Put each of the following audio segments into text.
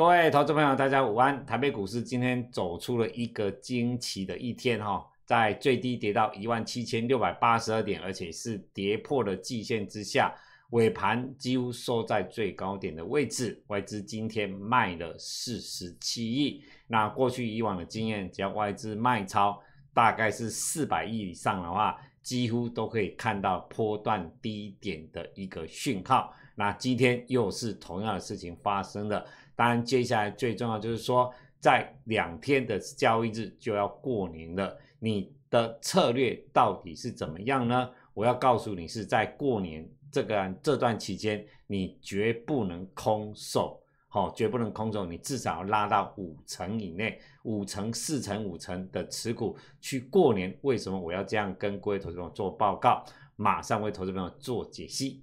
各位投资朋友，大家午安！台北股市今天走出了一个惊奇的一天哈，在最低跌到一万七千六百八十二点，而且是跌破了季线之下，尾盘几乎收在最高点的位置。外资今天卖了四十七亿，那过去以往的经验，只要外资卖超大概是四百亿以上的话，几乎都可以看到波段低点的一个讯号。那今天又是同样的事情发生了。当然，接下来最重要就是说，在两天的交易日就要过年了，你的策略到底是怎么样呢？我要告诉你，是在过年这个这段期间，你绝不能空手，好，绝不能空手，你至少要拉到五成以内，五成、四成、五成的持股去过年。为什么我要这样跟各位投资友做报告？马上为投资朋友做解析。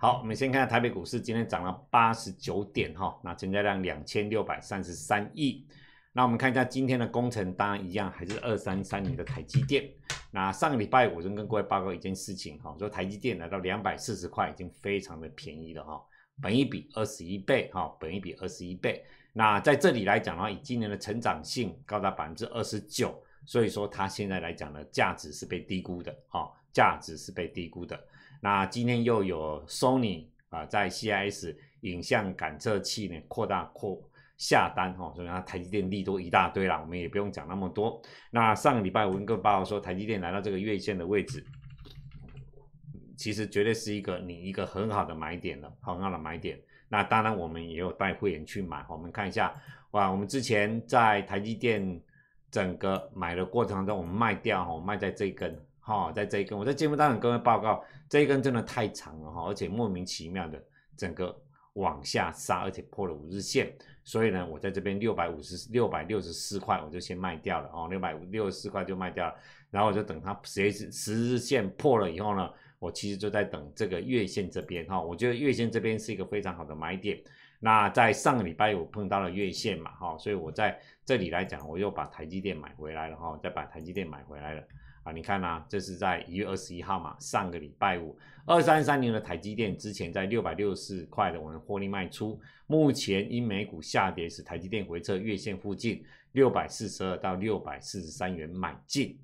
好，我们先看台北股市，今天涨了八十九点，哈，那成交量两千六百三十三亿。那我们看一下今天的工程，当然一样，还是二三三零的台积电。那上个礼拜我就跟各位报告一件事情，哈，说台积电来到两百四十块已经非常的便宜了，哈，本一比二十一倍，哈，本一比二十一倍。那在这里来讲的话，以今年的成长性高达百分之二十九，所以说它现在来讲呢，价值是被低估的，哈，价值是被低估的。那今天又有 Sony 啊，在 CIS 影像感测器呢扩大扩下单哈，所以它台积电利多一大堆啦，我们也不用讲那么多。那上个礼拜我哥跟报说，台积电来到这个月线的位置，其实绝对是一个你一个很好的买点了，很好的买点。那当然我们也有带会员去买，我们看一下哇，我们之前在台积电整个买的过程中，我们卖掉哦，卖在这一根。哈，在这一根，我在节目当中跟各位报告，这一根真的太长了哈，而且莫名其妙的整个往下杀，而且破了五日线，所以呢，我在这边六百五十六百六十四块，我就先卖掉了哦，六百六十四块就卖掉了，然后我就等它十十日线破了以后呢，我其实就在等这个月线这边哈，我觉得月线这边是一个非常好的买点。那在上个礼拜我碰到了月线嘛，哈，所以我在这里来讲，我又把台积电买回来了哈，再把台积电买回来了。你看呐，这是在一月二十一号嘛，上个礼拜五，二三三零的台积电之前在六百六十四块的我们获利卖出，目前因美股下跌使台积电回撤月线附近六百四十二到六百四十三元买进，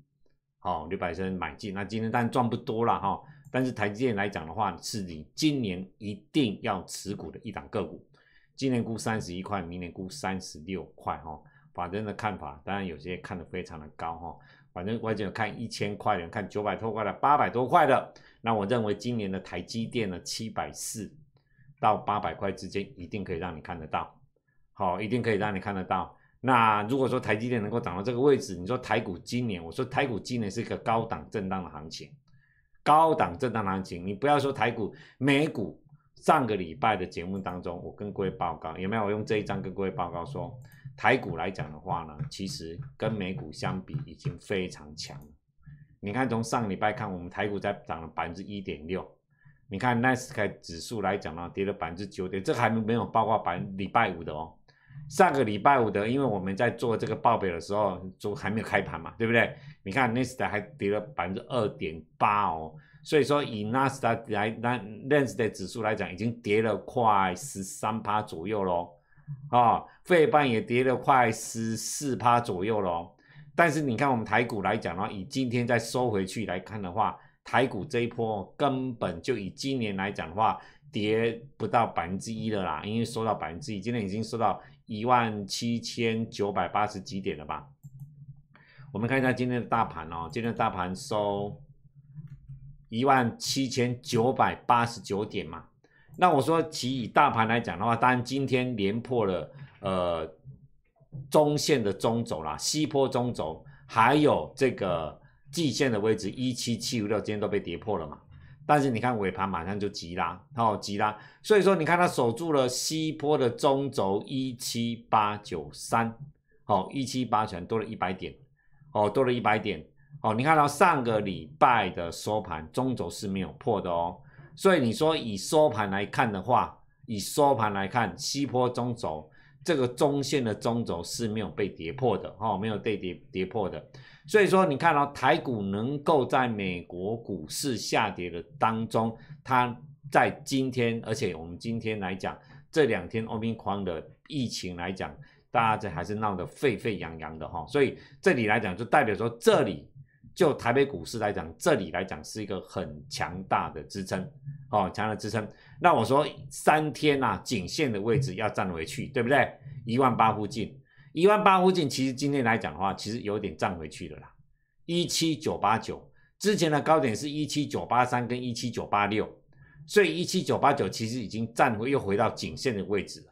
好六百三元买进，那今天当然赚不多了哈，但是台积电来讲的话，是你今年一定要持股的一档个股，今年估三十一块，明年估三十六块哈，反正的看法，当然有些看得非常的高哈。反正外界看一千块的，看九百多块的，八百多块的，那我认为今年的台积电呢，七百四到八百块之间，一定可以让你看得到，好，一定可以让你看得到。那如果说台积电能够涨到这个位置，你说台股今年，我说台股今年是一个高档震荡的行情，高档震荡行情，你不要说台股，美股上个礼拜的节目当中，我跟各位报告，有没有用这一张跟各位报告说？台股来讲的话呢，其实跟美股相比已经非常强了。你看，从上个礼拜看，我们台股在涨了百分之一点六。你看，纳斯达 a 指数来讲呢，跌了百分之九点，这还没有包括百礼拜五的哦。上个礼拜五的，因为我们在做这个报表的时候，就还没有开盘嘛，对不对？你看，s 斯 a 还跌了百分之二点八哦。所以说，以纳斯达来那 a s 达 a 指数来讲，已经跌了快十三趴左右喽。啊，费半也跌了快十四趴左右了。但是你看我们台股来讲话，以今天再收回去来看的话，台股这一波根本就以今年来讲的话，跌不到百分之一了啦，因为收到百分之一，今天已经收到一万七千九百八十几点了吧？我们看一下今天的大盘哦，今天大盘收一万七千九百八十九点嘛。那我说，其以大盘来讲的话，当然今天连破了呃中线的中轴啦，西坡中轴，还有这个季线的位置一七七五六，今天都被跌破了嘛。但是你看尾盘马上就急拉，哦急拉，所以说你看它守住了西坡的中轴一七八九三，哦一七八全多了一百点，哦多了一百点，哦你看到上个礼拜的收盘中轴是没有破的哦。所以你说以收盘来看的话，以收盘来看，西坡中轴这个中线的中轴是没有被跌破的哈，没有被跌跌破的。所以说，你看到台股能够在美国股市下跌的当中，它在今天，而且我们今天来讲，这两天欧密康的疫情来讲，大家这还是闹得沸沸扬扬的哈。所以这里来讲，就代表说这里。就台北股市来讲，这里来讲是一个很强大的支撑，哦，强大的支撑。那我说三天呐，颈线的位置要站回去，对不对？一万八附近，一万八附近，其实今天来讲的话，其实有点站回去的啦。一七九八九之前的高点是一七九八三跟一七九八六，所以一七九八九其实已经站回又回到颈线的位置了。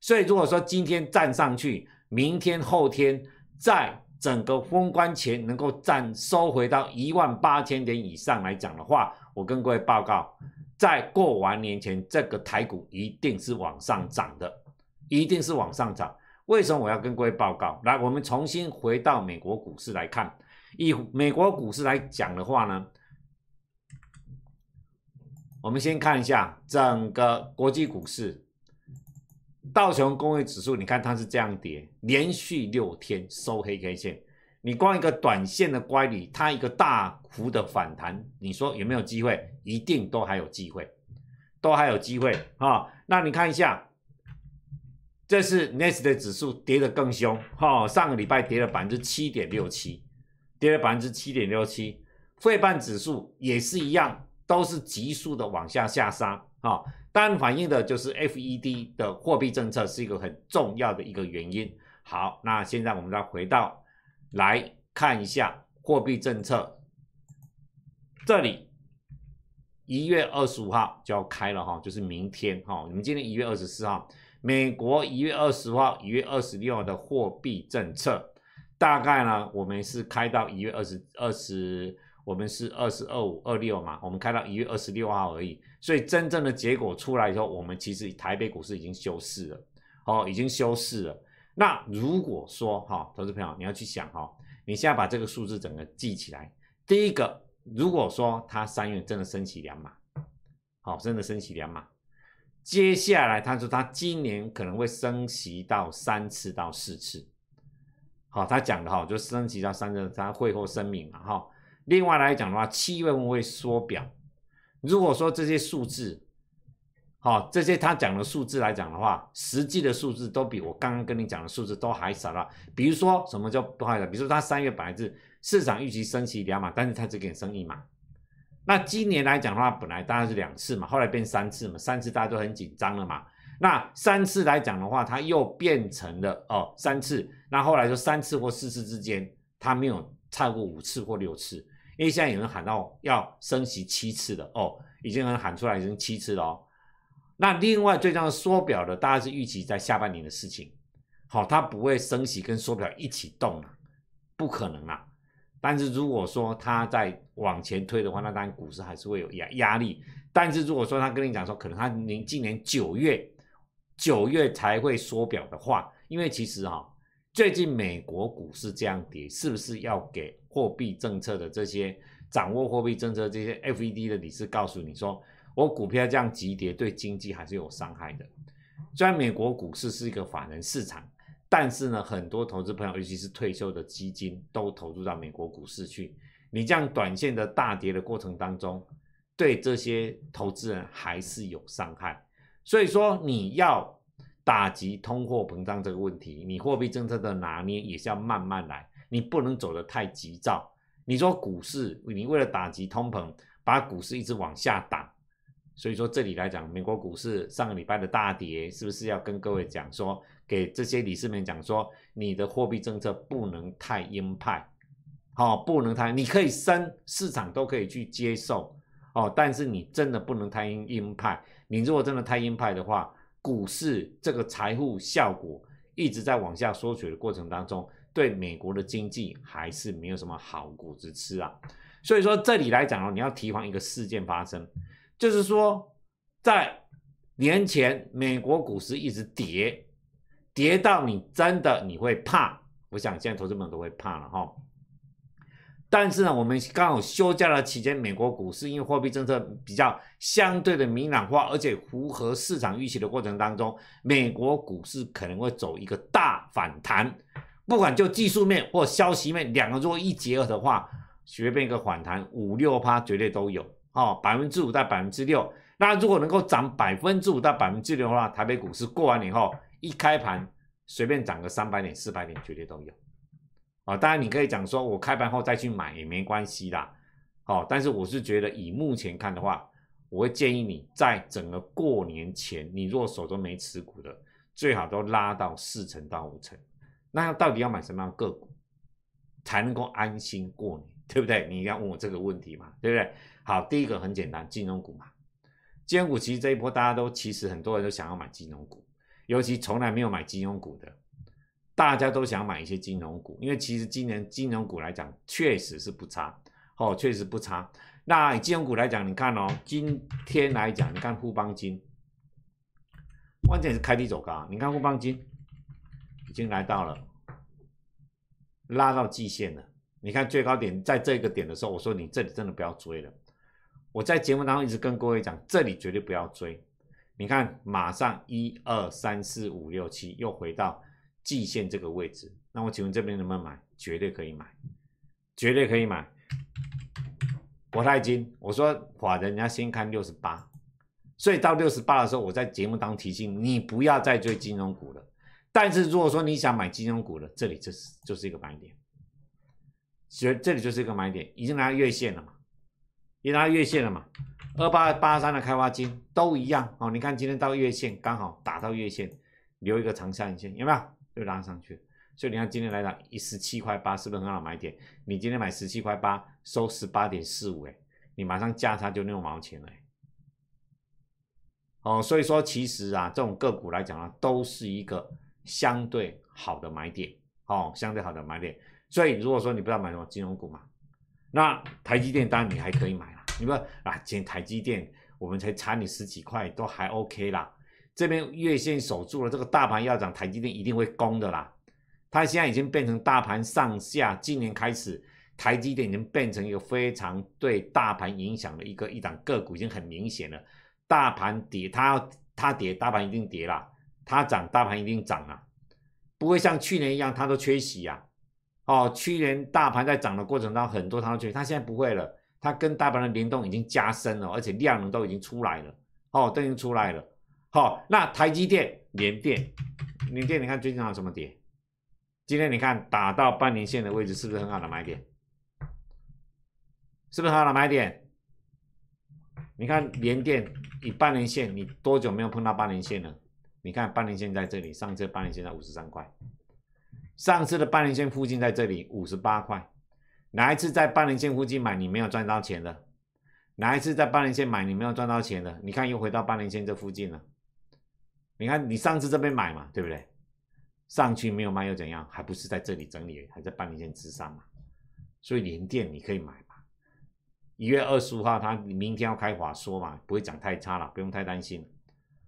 所以如果说今天站上去，明天后天再。整个封关前能够站收回到一万八千点以上来讲的话，我跟各位报告，在过完年前，这个台股一定是往上涨的，一定是往上涨。为什么我要跟各位报告？来，我们重新回到美国股市来看，一美国股市来讲的话呢，我们先看一下整个国际股市。道琼工业指数，你看它是这样跌，连续六天收黑 K 线。你光一个短线的乖离，它一个大幅的反弹，你说有没有机会？一定都还有机会，都还有机会啊！那你看一下，这是 s t 的指数跌得更凶哈，上个礼拜跌了百分之七点六七，跌了百分之七点六七。汇办指数也是一样，都是急速的往下下杀啊。单反映的就是 FED 的货币政策是一个很重要的一个原因。好，那现在我们再回到来看一下货币政策。这里一月二十五号就要开了哈，就是明天哈。我们今天一月二十四号，美国一月二十号、一月二十六号的货币政策，大概呢，我们是开到一月二十二十，我们是二十二五、二六嘛，我们开到一月二十六号而已。所以真正的结果出来以后，我们其实台北股市已经休市了，好，已经休市了。那如果说哈，投资朋友你要去想哈，你现在把这个数字整个记起来。第一个，如果说它三月真的升起两码，好，真的升起两码。接下来他说他今年可能会升息到三次到四次，好，他讲的哈，就升息到三次，他会后声明了哈。另外来讲的话，七月份会缩表。如果说这些数字，好，这些他讲的数字来讲的话，实际的数字都比我刚刚跟你讲的数字都还少了。比如说什么叫好意思，比如说他三月本来是市场预期升息两码，但是他只给你升一码。那今年来讲的话，本来大概是两次嘛，后来变三次嘛，三次大家都很紧张了嘛。那三次来讲的话，它又变成了哦三次，那后来就三次或四次之间，它没有超过五次或六次。因为现在有人喊到要升息七次的哦，已经有人喊出来已经七次了哦。那另外最重要的缩表的，大家是预期在下半年的事情。好，它不会升息跟缩表一起动啊，不可能啊。但是如果说它在往前推的话，那当然股市还是会有压压力。但是如果说他跟你讲说，可能他明今年九月九月才会缩表的话，因为其实哈。最近美国股市这样跌，是不是要给货币政策的这些掌握货币政策这些 FED 的理事告诉你说，我股票这样急跌对经济还是有伤害的？虽然美国股市是一个法人市场，但是呢，很多投资朋友，尤其是退休的基金，都投入到美国股市去。你这样短线的大跌的过程当中，对这些投资人还是有伤害。所以说，你要。打击通货膨胀这个问题，你货币政策的拿捏也是要慢慢来，你不能走得太急躁。你说股市，你为了打击通膨，把股市一直往下打，所以说这里来讲，美国股市上个礼拜的大跌，是不是要跟各位讲说，给这些理事们讲说，你的货币政策不能太鹰派，哦，不能太，你可以升，市场都可以去接受，哦，但是你真的不能太鹰派，你如果真的太鹰派的话。股市这个财富效果一直在往下缩水的过程当中，对美国的经济还是没有什么好果子吃啊。所以说这里来讲哦，你要提防一个事件发生，就是说在年前美国股市一直跌，跌到你真的你会怕。我想现在投资们都会怕了哈。但是呢，我们刚好休假的期间，美国股市因为货币政策比较相对的明朗化，而且符合市场预期的过程当中，美国股市可能会走一个大反弹。不管就技术面或消息面，两个如果一结合的话，随便一个反弹五六趴绝对都有。哦，百分之五到百分之六，那如果能够涨百分之五到百分之六的话，台北股市过完以后一开盘随便涨个三百点四百点绝对都有。啊，当然你可以讲说，我开盘后再去买也没关系啦。哦，但是我是觉得以目前看的话，我会建议你在整个过年前，你若手中没持股的，最好都拉到四成到五成。那到底要买什么样的个股才能够安心过年，对不对？你要问我这个问题嘛，对不对？好，第一个很简单，金融股嘛。金融股其实这一波大家都其实很多人都想要买金融股，尤其从来没有买金融股的。大家都想买一些金融股，因为其实今年金融股来讲，确实是不差哦，确实不差。那金融股来讲，你看哦，今天来讲，你看富邦金，关键是开低走高。你看富邦金已经来到了拉到极限了。你看最高点在这个点的时候，我说你这里真的不要追了。我在节目当中一直跟各位讲，这里绝对不要追。你看，马上一二三四五六七，又回到。季线这个位置，那我请问这边能不能买？绝对可以买，绝对可以买。国泰金，我说法人家先看六十八，所以到六十八的时候，我在节目当中提醒你不要再追金融股了。但是如果说你想买金融股了，这里就是就是一个买点，所以这里就是一个买点，已经来到月线了嘛，已经来到月线了嘛。二八八三的开发金都一样哦。你看今天到月线，刚好打到月线，留一个长下影线，有没有？又拉上去，所以你看今天来讲，一十七块八是不是很好买点？你今天买十七块八，收十八点四五，哎，你马上加它就六毛钱，哎，哦，所以说其实啊，这种个股来讲呢，都是一个相对好的买点，哦，相对好的买点。所以如果说你不要买什么金融股嘛，那台积电当然你还可以买啦。你不啊，今台积电我们才差你十几块都还 OK 啦。这边月线守住了，这个大盘要涨，台积电一定会攻的啦。它现在已经变成大盘上下，今年开始，台积电已经变成一个非常对大盘影响的一个一档个股，已经很明显了。大盘跌，它要它跌，大盘一定跌啦；它涨，大盘一定涨啊。不会像去年一样，它都缺席呀。哦，去年大盘在涨的过程当中，很多它都缺，席，它现在不会了。它跟大盘的联动已经加深了，而且量能都已经出来了。哦，都已经出来了。好，那台积电、联电、联电，你看最近涨什么点？今天你看打到半年线的位置，是不是很好的买点？是不是很好的买点？你看联电，你半年线，你多久没有碰到半年线了？你看半年线在这里，上次半年线在五十三块，上次的半年线附近在这里五十八块，哪一次在半年线附近买你没有赚到钱的？哪一次在半年线买你没有赚到钱的？你看又回到半年线这附近了。你看，你上次这边买嘛，对不对？上去没有卖又怎样？还不是在这里整理，还在半年线之上嘛。所以零电你可以买嘛。一月二十五号，他明天要开华说嘛，不会涨太差了，不用太担心。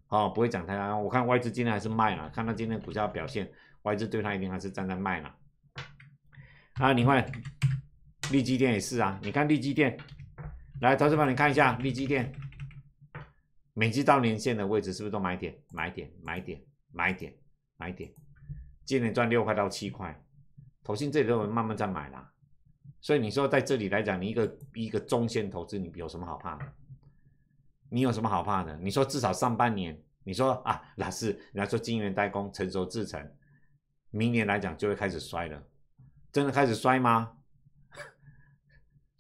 哦，不会涨太差。我看外资今天还是卖了，看到今天股价表现，外资对他一定还是站在卖了。啊，你看，利基店也是啊。你看利基店，来，投资者你看一下利基店。每次到年线的位置，是不是都买点买点买点买点买点？今年赚六块到七块，投信这里都慢慢在买啦。所以你说在这里来讲，你一个一个中线投资，你有什么好怕的？你有什么好怕的？你说至少上半年，你说啊，老师，你说晶圆代工成熟制成，明年来讲就会开始衰了，真的开始衰吗？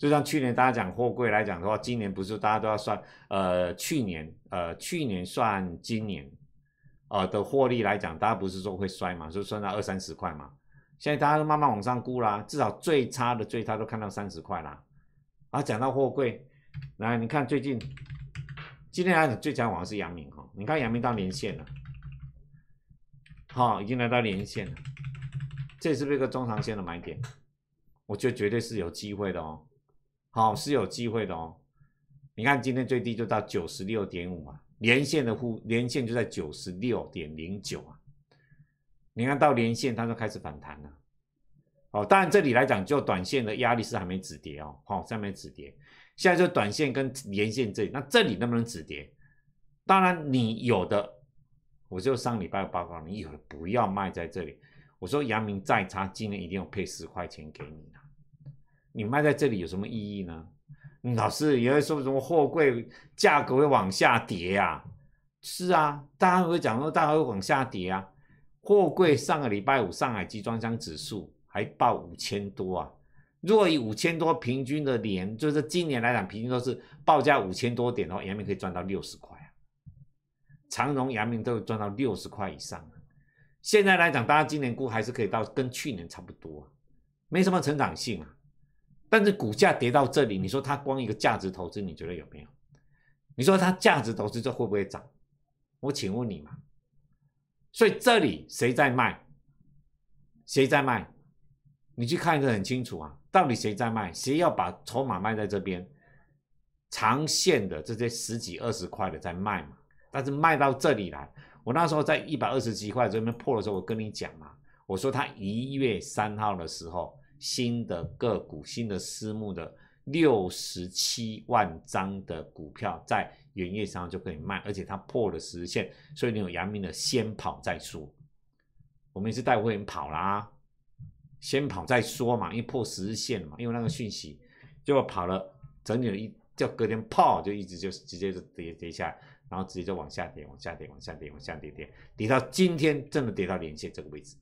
就像去年大家讲货柜来讲的话，今年不是大家都要算？呃，去年呃，去年算今年啊的获利来讲，大家不是说会衰嘛？就算到二三十块嘛。现在大家都慢慢往上估啦，至少最差的最差都看到三十块啦。啊，讲到货柜，来你看最近，今天开始最强王是阳明哈。你看阳明到连线了，好，已经来到连线了，这是不是一个中长线的买点？我觉得绝对是有机会的哦。好是有机会的哦，你看今天最低就到九十六点五啊，连线的户连线就在九十六点零九啊，你看到连线它就开始反弹了，哦，当然这里来讲就短线的压力是还没止跌哦，好，还没止跌，现在就短线跟连线这里，那这里能不能止跌？当然你有的，我就上礼拜报告你有的不要卖在这里，我说阳明再差，今天一定要配十块钱给你啊。你卖在这里有什么意义呢？老师有人说什么货柜价格会往下跌啊？是啊，大家会讲说大家会往下跌啊。货柜上个礼拜五上海集装箱指数还报五千多啊。若以五千多平均的年，就是今年来讲平均都是报价五千多点的话，杨明可以赚到六十块啊。长荣杨明都赚到六十块以上。现在来讲，大家今年估还是可以到跟去年差不多，没什么成长性啊。但是股价跌到这里，你说它光一个价值投资，你觉得有没有？你说它价值投资这会不会涨？我请问你嘛？所以这里谁在卖？谁在卖？你去看一个很清楚啊，到底谁在卖？谁要把筹码卖在这边？长线的这些十几二十块的在卖嘛？但是卖到这里来，我那时候在一百二十几块这边破的时候，我跟你讲嘛，我说他一月三号的时候。新的个股、新的私募的六十七万张的股票，在原业上就可以卖，而且它破了十日线，所以你有阳明的先跑再说。我们也是带会员跑啦，先跑再说嘛，因为破十日线嘛，因为那个讯息就跑了，整理了一叫隔天泡就一直就直接就跌跌下，然后直接就往下跌，往下跌，往下跌，往下跌跌，跌到今天真的跌到连线这个位置。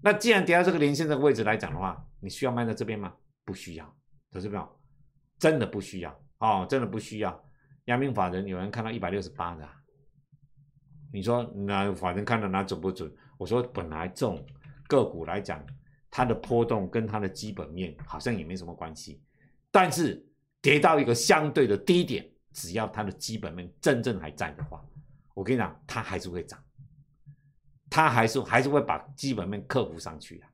那既然跌到这个零线这个位置来讲的话，你需要卖在这边吗？不需要，投资者真的不需要哦，真的不需要。阳明法人有人看到一百六十八的，你说那法人看到哪准不准？我说本来这种个股来讲，它的波动跟它的基本面好像也没什么关系，但是跌到一个相对的低点，只要它的基本面真正还在的话，我跟你讲，它还是会涨。它还是还是会把基本面克服上去啊，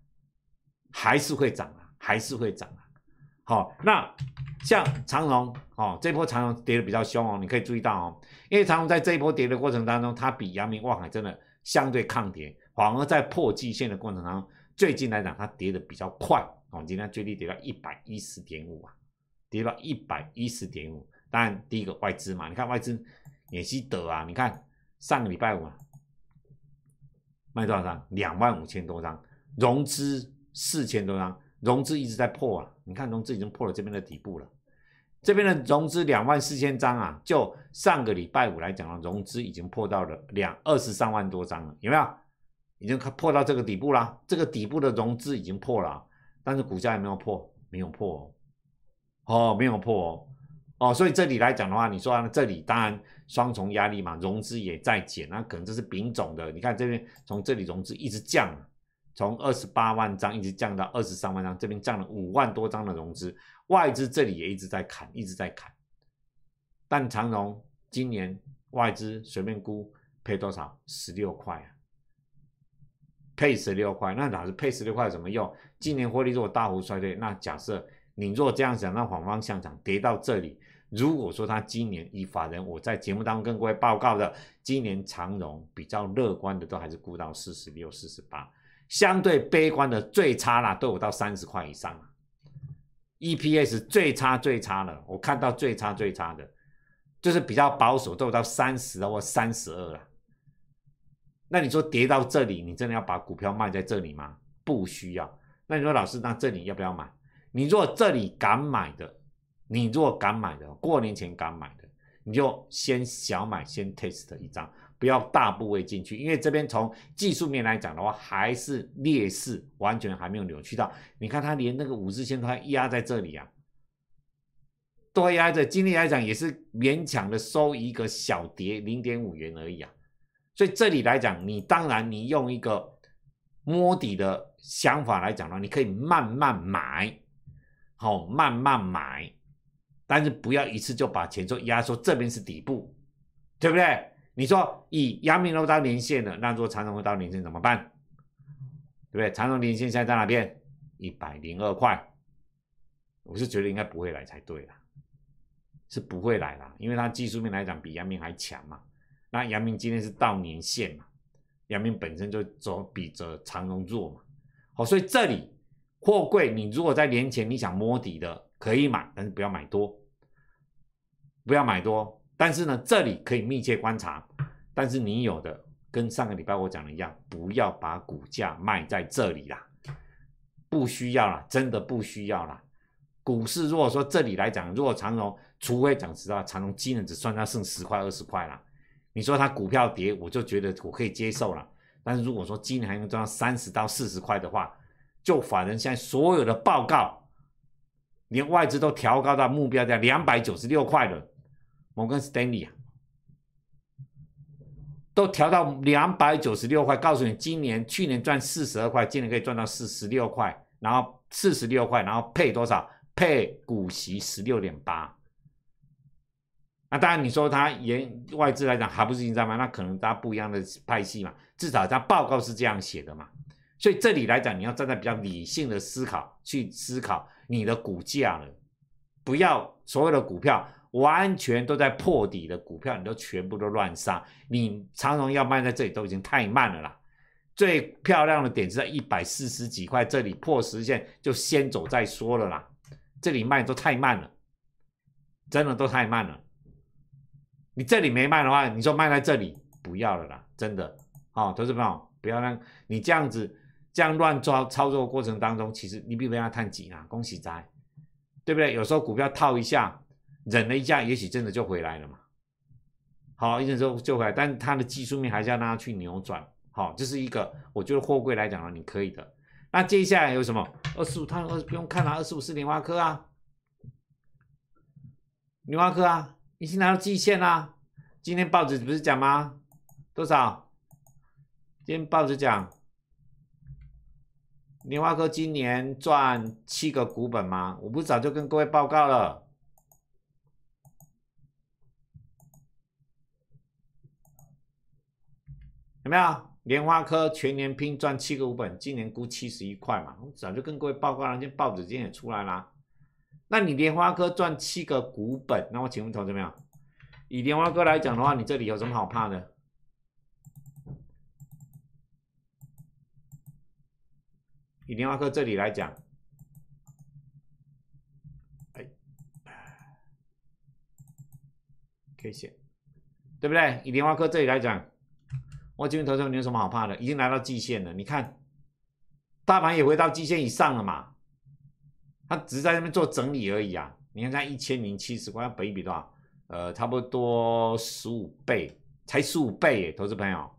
还是会涨啊，还是会涨啊。好，那像长荣哦，这波长荣跌的比较凶哦，你可以注意到哦，因为长隆在这一波跌的过程当中，它比阳明、望海真的相对抗跌，反而在破季线的过程当中，最近来讲它跌的比较快哦，今天最低跌到一百一十点五啊，跌到一百一十点五。当然，第一个外资嘛，你看外资也是得啊，你看上个礼拜五。卖多少张？两万五千多张，融资四千多张，融资一直在破啊！你看融资已经破了这边的底部了，这边的融资两万四千张啊，就上个礼拜五来讲啊，融资已经破到了两二十三万多张了，有没有？已经破到这个底部啦，这个底部的融资已经破了，但是股价有没有破，没有破哦，没有破哦。哦，所以这里来讲的话，你说这里当然双重压力嘛，融资也在减，那可能这是丙种的。你看这边从这里融资一直降，从二十八万张一直降到二十三万张，这边降了五万多张的融资。外资这里也一直在砍，一直在砍。但长荣今年外资随便估配多少，十六块啊，配十六块，那老是配十六块什么用？今年获利如果大幅衰退，那假设。你若这样想，那反方向场跌到这里，如果说他今年以法人，我在节目当中跟各位报告的，今年长荣比较乐观的都还是估到四十六、四十八，相对悲观的最差啦，都有到三十块以上 EPS 最差最差的，我看到最差最差的，就是比较保守都有到三十啊或三十二了。那你说跌到这里，你真的要把股票卖在这里吗？不需要。那你说老师，那这里要不要买？你若这里敢买的，你若敢买的，过年前敢买的，你就先小买，先 t e s t 一张，不要大部位进去，因为这边从技术面来讲的话，还是劣势，完全还没有扭曲到。你看它连那个五日线都压在这里啊，对压着。今天来讲也是勉强的收一个小跌零点五元而已啊。所以这里来讲，你当然你用一个摸底的想法来讲呢，你可以慢慢买。好，慢慢买，但是不要一次就把钱做压缩。这边是底部，对不对？你说以阳明楼到年线了，如果长荣到年线怎么办？对不对？长荣年线现在在哪边？一百零二块，我是觉得应该不会来才对了，是不会来啦，因为它技术面来讲比阳明还强嘛。那阳明今天是到年线嘛？阳明本身就走比着长荣弱嘛。好，所以这里。货柜，你如果在年前你想摸底的，可以买，但是不要买多，不要买多。但是呢，这里可以密切观察。但是你有的跟上个礼拜我讲的一样，不要把股价卖在这里啦，不需要了，真的不需要了。股市如果说这里来讲，如果长荣，除非讲实话，长荣今年只算它剩十块二十块了。你说它股票跌，我就觉得我可以接受了。但是如果说今年还能赚到三十到四十块的话，就法人现在所有的报告，连外资都调高到目标价两百九十六块了。摩根士丹利啊，都调到两百九十六块。告诉你，今年去年赚四十二块，今年可以赚到四十六块，然后四十六块，然后配多少？配股息十六点八。那当然，你说他沿外资来讲还不是紧张吗？那可能家不一样的派系嘛，至少他报告是这样写的嘛。所以这里来讲，你要站在比较理性的思考去思考你的股价了，不要所有的股票完全都在破底的股票，你都全部都乱杀。你长荣要卖在这里都已经太慢了啦。最漂亮的点是在一百四十几块这里破十线，就先走再说了啦。这里卖都太慢了，真的都太慢了。你这里没卖的话，你说卖在这里不要了啦，真的。好，投资朋友，不要让你这样子。这样乱抓操作过程当中，其实你别不要太急。啊，恭喜仔，对不对？有时候股票套一下，忍了一下，也许真的就回来了嘛。好，一阵后就回来，但它的技术面还是要让它去扭转。好，这是一个，我觉得货柜来讲呢，你可以的。那接下来有什么？二十五，它二不用看了，二十五是莲花科啊，莲花科啊，已经拿到季线啦。今天报纸不是讲吗？多少？今天报纸讲。莲花科今年赚七个股本吗？我不早就跟各位报告了，有没有？莲花科全年拼赚七个股本，今年估七十一块嘛，我早就跟各位报告了，连报纸今天也出来了。那你莲花科赚七个股本，那我请问同学们，以莲花科来讲的话，你这里有什么好怕的？以联发科这里来讲，哎，可以写，对不对？以联发科这里来讲，我今天投资你有什么好怕的，已经来到季线了。你看，大盘也回到季线以上了嘛？它只是在那边做整理而已啊。你看它一千零七十块，本一比多少？呃，差不多十五倍，才十五倍，投资朋友。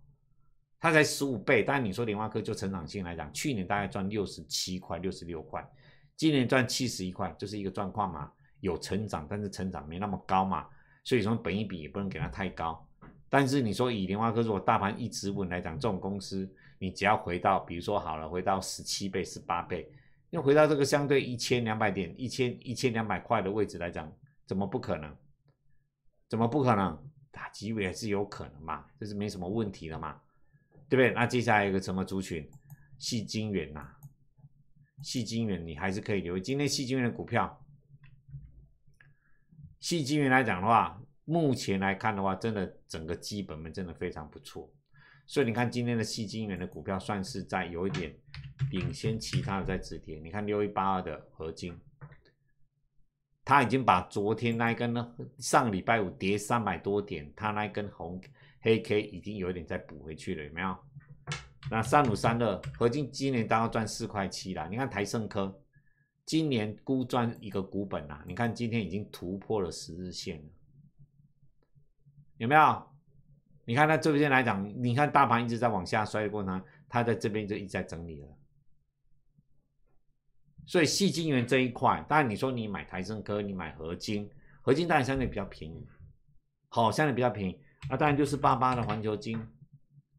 它才十五倍，但你说联发科就成长性来讲，去年大概赚六十七块、六十六块，今年赚七十一块，就是一个状况嘛，有成长，但是成长没那么高嘛，所以从本一比也不能给它太高。但是你说以联发科如果大盘一直稳来讲，这种公司你只要回到，比如说好了，回到十七倍、十八倍，又回到这个相对一千两百点、一千一千两百块的位置来讲，怎么不可能？怎么不可能？打几位还是有可能嘛，这是没什么问题的嘛。对不对？那接下来一个什么族群？细晶源呐，细晶源你还是可以留意。今天细晶源的股票，细晶源来讲的话，目前来看的话，真的整个基本面真的非常不错。所以你看今天的细晶源的股票，算是在有一点领先其他的在止跌。你看六一八二的合金，他已经把昨天那一根呢，上礼拜五跌三百多点，他那根红。黑 K 已经有一点在补回去了，有没有？那三五三二合金今年大概赚四块七了。你看台盛科今年估赚一个股本啦。你看今天已经突破了十日线了，有没有？你看它这边来讲，你看大盘一直在往下摔的过程，它在这边就一直在整理了。所以细晶元这一块，当然你说你买台盛科，你买合金，合金当然相对比较便宜，好，相对比较便宜。那当然就是八八的环球金，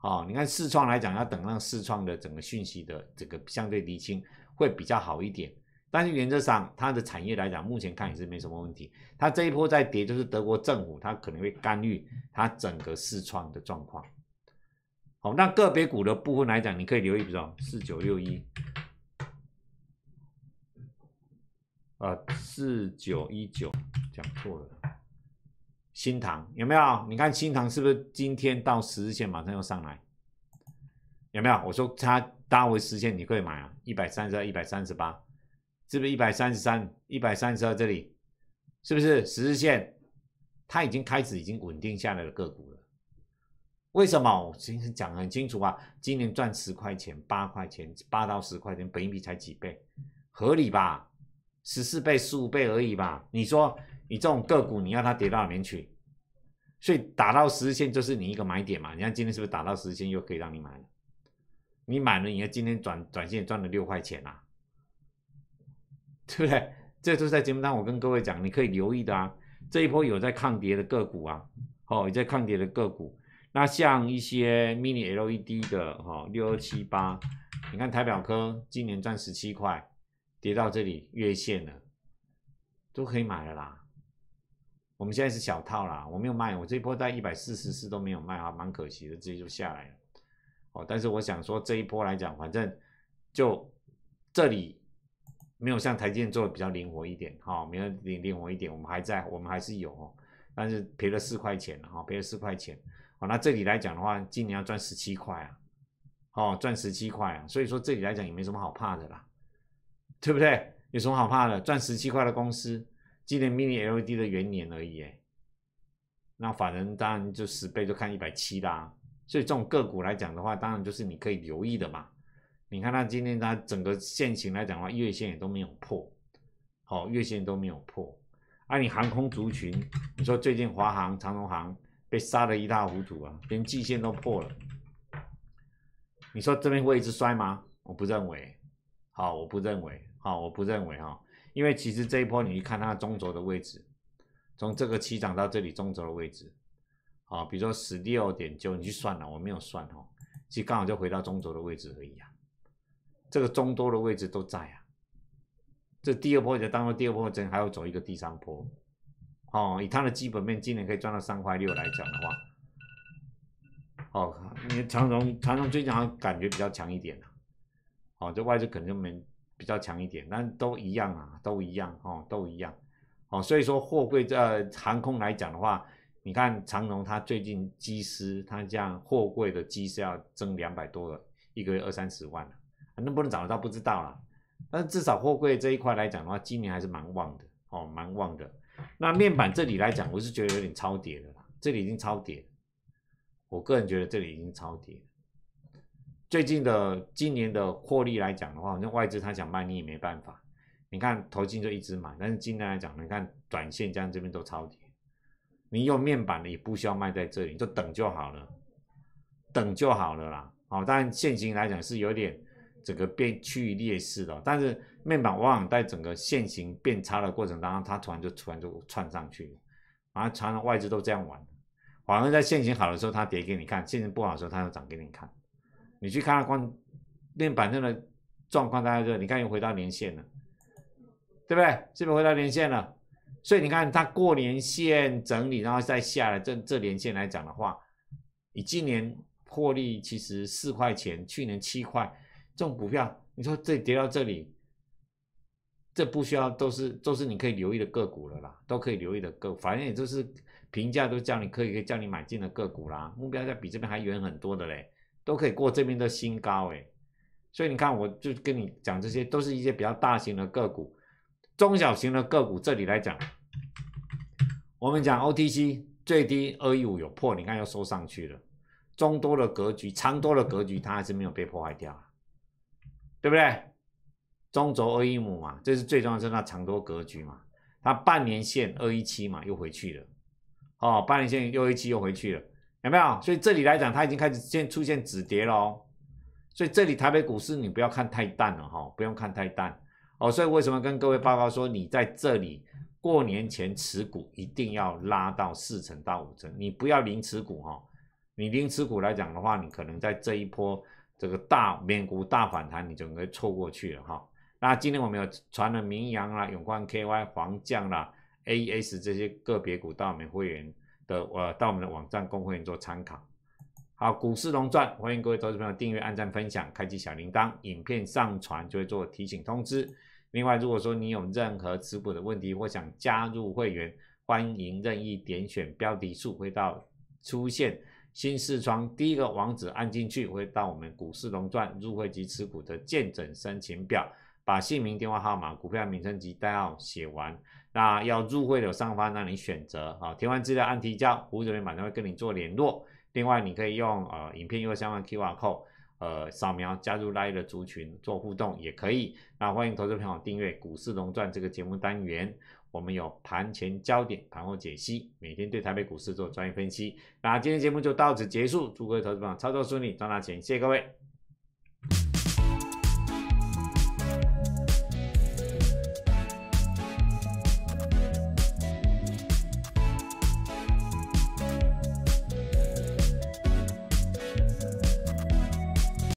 哦，你看世创来讲，要等让世创的整个讯息的这个相对厘清会比较好一点。但是原则上，它的产业来讲，目前看也是没什么问题。它这一波在跌，就是德国政府它可能会干预它整个世创的状况。好，那个别股的部分来讲，你可以留意，比如说四九六一，啊，四九一九，讲错了。新塘有没有？你看新塘是不是今天到十日线马上要上来？有没有？我说它搭回十线，你可以买啊，一百三十二、一百三十八，是不是一百三十三、一百三十二这里？是不是十日线？它已经开始已经稳定下来的个股了。为什么？我今天讲很清楚啊，今年赚十块钱、八块钱、八到十块钱，倍比才几倍，合理吧？十四倍、十五倍而已吧？你说。你这种个股，你要它跌到哪边去？所以打到十日线就是你一个买点嘛。你看今天是不是打到十日线又可以让你买了？你买了，你看今天转转线赚了六块钱啦，对不对？这就是在节目当中我跟各位讲，你可以留意的啊。这一波有在抗跌的个股啊，哦，有在抗跌的个股。那像一些 mini LED 的，哦，六二七八，你看台表科今年赚十七块，跌到这里越线了，都可以买了啦。我们现在是小套啦，我没有卖，我这一波在一百四十四都没有卖啊，蛮可惜的，直接就下来了。哦，但是我想说这一波来讲，反正就这里没有像台积电做的比较灵活一点，哈，没有灵灵活一点，我们还在，我们还是有，但是赔了四块钱了，哈，赔了四块钱，哦，那这里来讲的话，今年要赚十七块啊，哦，赚十七块啊，所以说这里来讲也没什么好怕的啦，对不对？有什么好怕的？赚十七块的公司。今年 Mini LED 的元年而已，哎，那反正当然就十倍就看一百七啦。所以这种个股来讲的话，当然就是你可以留意的嘛。你看它今天它整个线形来讲的话，月线也都没有破，好，月线都没有破。啊，你航空族群，你说最近华航、长隆航被杀的一塌糊涂啊，连季线都破了。你说这边会一直衰吗？我不认为，好，我不认为，好，我不认为，哈。因为其实这一波你去看它的中轴的位置，从这个起涨到这里中轴的位置，啊，比如说十六点九，你去算了，我没有算哦，其实刚好就回到中轴的位置而已啊。这个中多的位置都在啊，这第二波就当做第二波针，还要走一个第三波，哦，以它的基本面今年可以赚到三块六来讲的话，哦，你长荣长荣最近好像感觉比较强一点啊，哦，这外资可能没。比较强一点，但都一样啊，都一样哦，都一样哦。所以说，货柜呃，航空来讲的话，你看长龙它最近机师，它这样货柜的机师要增两百多了，一个月二三十万了，能不能涨得到不知道了。但至少货柜这一块来讲的话，今年还是蛮旺的哦，蛮旺的。那面板这里来讲，我是觉得有点超跌啦，这里已经超跌，我个人觉得这里已经超跌。最近的今年的获利来讲的话，好像外资他想卖你也没办法。你看投进就一直买，但是今天来讲，你看短线这样这边都超跌，你用面板的也不需要卖在这里，就等就好了，等就好了啦。好，当然现行来讲是有点整个变趋于劣势的，但是面板往往在整个现型变差的过程当中，它突然就突然就窜上去了，反常常外资都这样玩，反而在现型好的时候它跌给你看，现型不好的时候它又涨给你看。你去看它光面板上的状况，大家就你看又回到年线了，对不对？是不是回到年线了，所以你看它过年线整理，然后再下来，这这年线来讲的话，你今年获利其实四块钱，去年七块，这种股票你说这跌到这里，这不需要都是都是你可以留意的个股了啦，都可以留意的个股，反正也就是评价都叫你可以可以叫你买进的个股啦，目标价比这边还远很多的嘞。都可以过这边的新高哎，所以你看，我就跟你讲，这些都是一些比较大型的个股，中小型的个股这里来讲，我们讲 O T C 最低二一五有破，你看又收上去了，中多的格局，长多的格局它还是没有被破坏掉，啊，对不对？中轴二一五嘛，这是最重要是那长多格局嘛，它半年线二一七嘛又回去了，哦，半年线又一七又回去了。有没有？所以这里来讲，它已经开始现出现止跌了哦。所以这里台北股市，你不要看太淡了哈，不用看太淡哦。所以为什么跟各位报告说，你在这里过年前持股一定要拉到四成到五成，你不要零持股哈。你零持股来讲的话，你可能在这一波这个大面股大反弹，你整个错过去了哈。那今天我们有传了名扬啦、永冠 KY、黄降啦、AES 这些个别股到我们会员。的，我到我们的网站供会做参考。好，股市龙钻，欢迎各位投资朋友订阅、按赞、分享、开启小铃铛，影片上传就会做提醒通知。另外，如果说你有任何持股的问题，或想加入会员，欢迎任意点选标题，就会到出现新视窗，第一个网址按进去，会到我们股市龙钻入会及持股的见证申请表，把姓名、电话号码、股票名称及代号写完。那要入会的有上方，那你选择啊，填完资料按提交，胡主任马上会跟你做联络。另外，你可以用呃影片右下方 QR code 呃扫描加入拉一的族群做互动也可以。那欢迎投资朋友订阅《股市龙钻》这个节目单元，我们有盘前焦点、盘后解析，每天对台北股市做专业分析。那今天节目就到此结束，祝各位投资朋友操作顺利，赚大钱，谢谢各位。